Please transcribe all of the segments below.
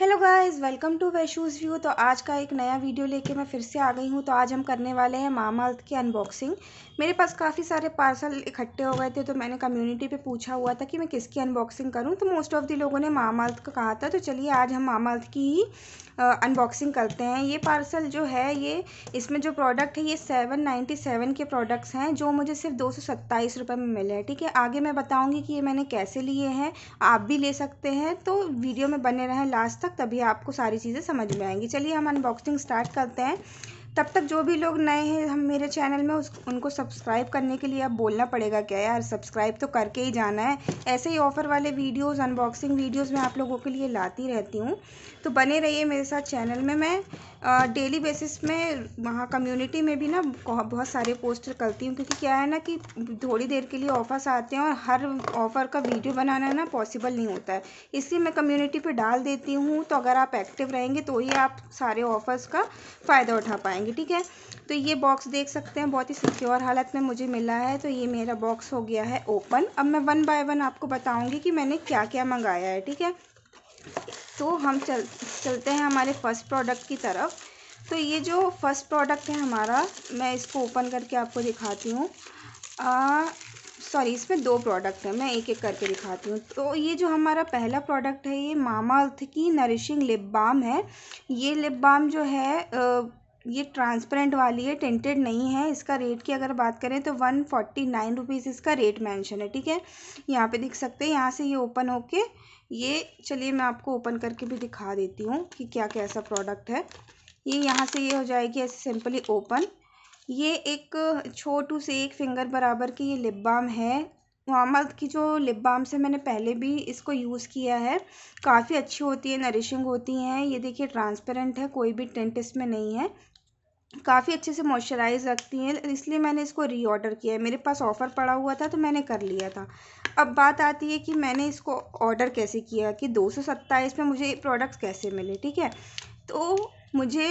hello guys welcome to Vaishu's view तो आज का एक नया वीडियो लेके मैं फिर से आ गई हूँ तो आज हम करने वाले हैं मामा अर्थ की अनबॉक्सिंग मेरे पास काफ़ी सारे पार्सल इकट्ठे हो गए थे तो मैंने कम्युनिटी पे पूछा हुआ था कि मैं किसकी अनबॉक्सिंग करूँ तो मोस्ट ऑफ़ दी लोगों ने मामा अर्थ का कहा था तो चलिए आज हम मामा अर्थ की ही अनबॉक्सिंग करते हैं ये पार्सल जो है ये इसमें जो प्रोडक्ट है ये सेवन के प्रोडक्ट्स हैं जो मुझे सिर्फ दो रुपये में मिले हैं ठीक है आगे मैं बताऊँगी कि ये मैंने कैसे लिए हैं आप भी ले सकते हैं तो वीडियो में बने रहें लास्ट तक तभी आपको सारी चीज़ें समझ में आएंगी चलिए हम अनबॉक्सिंग स्टार्ट करते हैं तब तक जो भी लोग नए हैं हम मेरे चैनल में उस उनको सब्सक्राइब करने के लिए अब बोलना पड़ेगा क्या यार सब्सक्राइब तो करके ही जाना है ऐसे ही ऑफ़र वाले वीडियोस अनबॉक्सिंग वीडियोस मैं आप लोगों के लिए लाती रहती हूँ तो बने रहिए मेरे साथ चैनल में मैं डेली बेसिस में वहाँ कम्युनिटी में भी ना बहुत सारे पोस्टर करती हूँ क्योंकि क्या है ना कि थोड़ी देर के लिए ऑफ़र्स आते हैं और हर ऑफ़र का वीडियो बनाना ना पॉसिबल नहीं होता है इसलिए मैं कम्युनिटी पर डाल देती हूँ तो अगर आप एक्टिव रहेंगे तो ही आप सारे ऑफ़र्स का फ़ायदा उठा पाएंगे जाएंगे ठीक है तो ये बॉक्स देख सकते हैं बहुत ही सिक्योर हालत में मुझे मिला है तो ये मेरा बॉक्स हो गया है ओपन अब मैं वन बाय वन आपको बताऊंगी कि मैंने क्या क्या मंगाया है ठीक है तो हम चल चलते हैं हमारे फर्स्ट प्रोडक्ट की तरफ तो ये जो फर्स्ट प्रोडक्ट है हमारा मैं इसको ओपन करके आपको दिखाती हूँ सॉरी इसमें दो प्रोडक्ट हैं मैं एक एक करके दिखाती हूँ तो ये जो हमारा पहला प्रोडक्ट है ये मामा अर्थ की नरिशिंग लिप बाम है ये लिप बाम जो है आ, ये ट्रांसपेरेंट वाली है टेंटेड नहीं है इसका रेट की अगर बात करें तो वन फोर्टी नाइन रुपीज़ इसका रेट मेंशन है ठीक है यहाँ पे देख सकते हैं यहाँ से ये ओपन होके ये चलिए मैं आपको ओपन करके भी दिखा देती हूँ कि क्या कैसा प्रोडक्ट है ये यहाँ से ये हो जाएगी ऐसे सिंपली ओपन ये एक छोटू से एक फिंगर बराबर की ये लिप बाम है मोहम्मद की जो लिप बाम से मैंने पहले भी इसको यूज़ किया है काफ़ी अच्छी होती है नरिशिंग होती हैं ये देखिए ट्रांसपेरेंट है कोई भी टेंट इसमें नहीं है काफ़ी अच्छे से मॉइस्चराइज़ रखती हैं इसलिए मैंने इसको रीऑर्डर किया है मेरे पास ऑफ़र पड़ा हुआ था तो मैंने कर लिया था अब बात आती है कि मैंने इसको ऑर्डर कैसे किया कि दो सौ सत्ताईस में मुझे ये प्रोडक्ट्स कैसे मिले ठीक है तो मुझे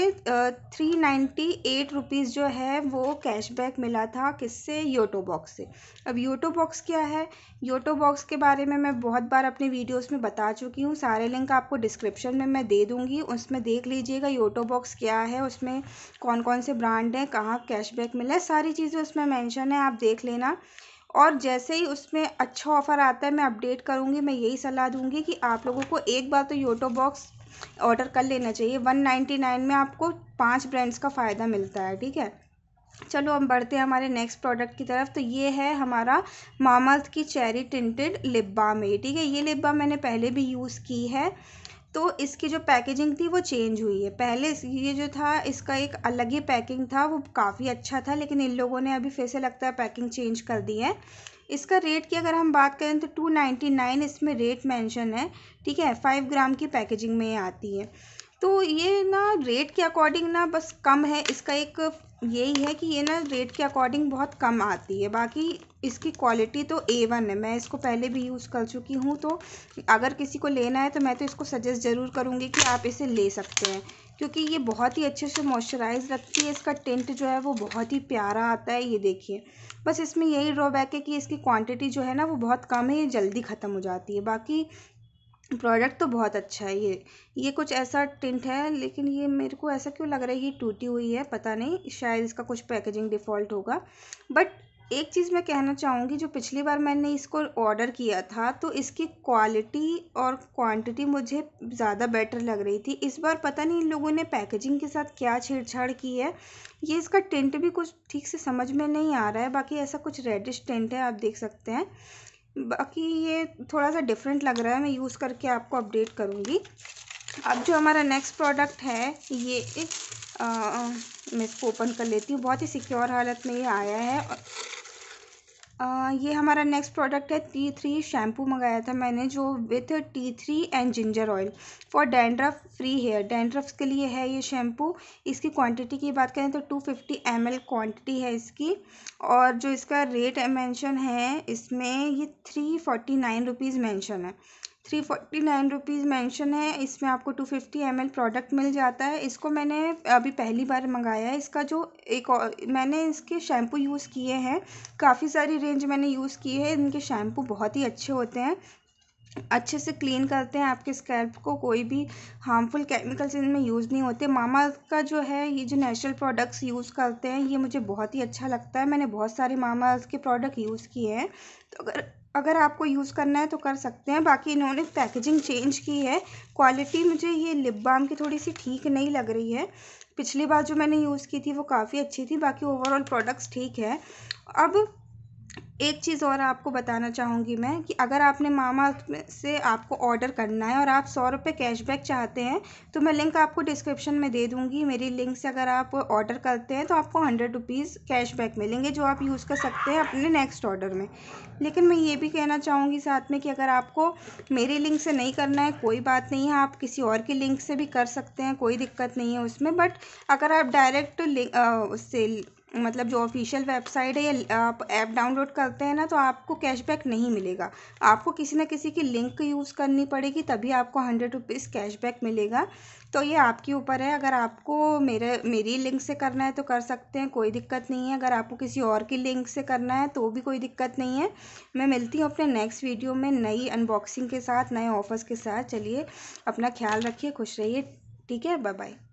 थ्री नाइन्टी एट रुपीज़ जो है वो कैशबैक मिला था किससे योटो बॉक्स से अब योटो बॉक्स क्या है योटो बॉक्स के बारे में मैं बहुत बार अपने वीडियोस में बता चुकी हूँ सारे लिंक आपको डिस्क्रिप्शन में मैं दे दूँगी उसमें देख लीजिएगा योटो बॉक्स क्या है उसमें कौन कौन से ब्रांड हैं कहाँ कैशबैक मिला है सारी चीज़ें उसमें मैंशन है आप देख लेना और जैसे ही उसमें अच्छा ऑफ़र आता है मैं अपडेट करूँगी मैं यही सलाह दूँगी कि आप लोगों को एक बार तो योटो बॉक्स ऑर्डर कर लेना चाहिए वन नाइन्टी नाइन में आपको पाँच ब्रांड्स का फ़ायदा मिलता है ठीक है चलो हम बढ़ते हैं हमारे नेक्स्ट प्रोडक्ट की तरफ तो ये है हमारा मामार्थ की चेरी टिंटेड लिप बाम है ठीक है ये लिप बाम मैंने पहले भी यूज़ की है तो इसकी जो पैकेजिंग थी वो चेंज हुई है पहले ये जो था इसका एक अलग ही पैकिंग था वो काफ़ी अच्छा था लेकिन इन लोगों ने अभी फिर से लगता है पैकिंग चेंज कर दी है इसका रेट की अगर हम बात करें तो टू नाइन्टी नाइन इसमें रेट मेंशन है ठीक है फाइव ग्राम की पैकेजिंग में ये आती है तो ये ना रेट के अकॉर्डिंग ना बस कम है इसका एक यही है कि ये ना रेट के अकॉर्डिंग बहुत कम आती है बाकी इसकी क्वालिटी तो ए वन है मैं इसको पहले भी यूज़ कर चुकी हूँ तो अगर किसी को लेना है तो मैं तो इसको सजेस्ट ज़रूर करूँगी कि आप इसे ले सकते हैं क्योंकि ये बहुत ही अच्छे से मॉइस्चराइज़ रखती है इसका टेंट जो है वो बहुत ही प्यारा आता है ये देखिए बस इसमें यही ड्रॉबैक है कि इसकी क्वांटिटी जो है ना वो बहुत कम है ये जल्दी ख़त्म हो जाती है बाकी प्रोडक्ट तो बहुत अच्छा है ये ये कुछ ऐसा टिंट है लेकिन ये मेरे को ऐसा क्यों लग रहा है ये टूटी हुई है पता नहीं शायद इसका कुछ पैकेजिंग डिफ़ॉल्ट होगा बट एक चीज़ मैं कहना चाहूँगी जो पिछली बार मैंने इसको ऑर्डर किया था तो इसकी क्वालिटी और क्वांटिटी मुझे ज़्यादा बेटर लग रही थी इस बार पता नहीं इन लोगों ने पैकेजिंग के साथ क्या छेड़छाड़ की है ये इसका टेंट भी कुछ ठीक से समझ में नहीं आ रहा है बाकी ऐसा कुछ रेडिश टेंट है आप देख सकते हैं बाकी ये थोड़ा सा डिफरेंट लग रहा है मैं यूज़ करके आपको अपडेट करूँगी अब जो हमारा नेक्स्ट प्रोडक्ट है ये आ, मैं इसको ओपन कर लेती हूँ बहुत ही सिक्योर हालत में ये आया है ये हमारा नेक्स्ट प्रोडक्ट है टी थ्री शैम्पू मंगाया था मैंने जो with tea tree and ginger oil for dandruff free hair dandruffs के लिए है ये शैम्पू इसकी क्वांटिटी की बात करें तो two fifty M L quantity है इसकी और जो इसका रेट मैंशन है इसमें ये three forty nine rupees mention है three forty nine rupees mention है इसमें आपको two fifty M L product मिल जाता है इसको मैंने अभी पहली बार मंगाया है इसका जो एक और मैंने इसके शैम्पू यूज़ किए हैं काफ़ी सारी रेंज मैंने यूज़ की है इनके शैम्पू बहुत ही अच्छे होते हैं अच्छे से क्लीन करते हैं आपके स्कैल्प को कोई भी हार्मफुल केमिकल्स इनमें यूज़ नहीं होते मामा का जो है ये जो नेचुरल प्रोडक्ट्स यूज़ करते हैं ये मुझे बहुत ही अच्छा लगता है मैंने बहुत सारे मामा के प्रोडक्ट यूज़ किए हैं तो अगर अगर आपको यूज़ करना है तो कर सकते हैं बाकी इन्होंने पैकेजिंग चेंज की है क्वालिटी मुझे ये लिप बाम की थोड़ी सी ठीक नहीं लग रही है पिछली बार जो मैंने यूज़ की थी वो काफ़ी अच्छी थी बाकी ओवरऑल प्रोडक्ट्स ठीक है अब एक चीज़ और आपको बताना चाहूँगी मैं कि अगर आपने मामा से आपको ऑर्डर करना है और आप सौ रुपये कैशबैक चाहते हैं तो मैं लिंक आपको डिस्क्रिप्शन में दे दूँगी मेरी लिंक से अगर आप ऑर्डर करते हैं तो आपको हंड्रेड रुपीज़ कैशबैक मिलेंगे जो आप यूज़ कर सकते हैं अपने नेक्स्ट ऑर्डर में लेकिन मैं ये भी कहना चाहूँगी साथ में कि अगर आपको मेरे लिंक से नहीं करना है कोई बात नहीं है आप किसी और के लिंक से भी कर सकते हैं कोई दिक्कत नहीं है उसमें बट अगर आप डायरेक्ट उससे मतलब जो ऑफ़िशियल वेबसाइट है या आप ऐप डाउनलोड करते हैं ना तो आपको कैशबैक नहीं मिलेगा आपको किसी ना किसी की लिंक यूज़ करनी पड़ेगी तभी आपको हंड्रेड रुपीज़ कैशबैक मिलेगा तो ये आपके ऊपर है अगर आपको मेरे मेरी लिंक से करना है तो कर सकते हैं कोई दिक्कत नहीं है अगर आपको किसी और की लिंक से करना है तो भी कोई दिक्कत नहीं है मैं मिलती हूँ अपने नेक्स्ट वीडियो में नई अनबॉक्सिंग के साथ नए ऑफ़र्स के साथ चलिए अपना ख्याल रखिए खुश रहिए ठीक है बाय बाय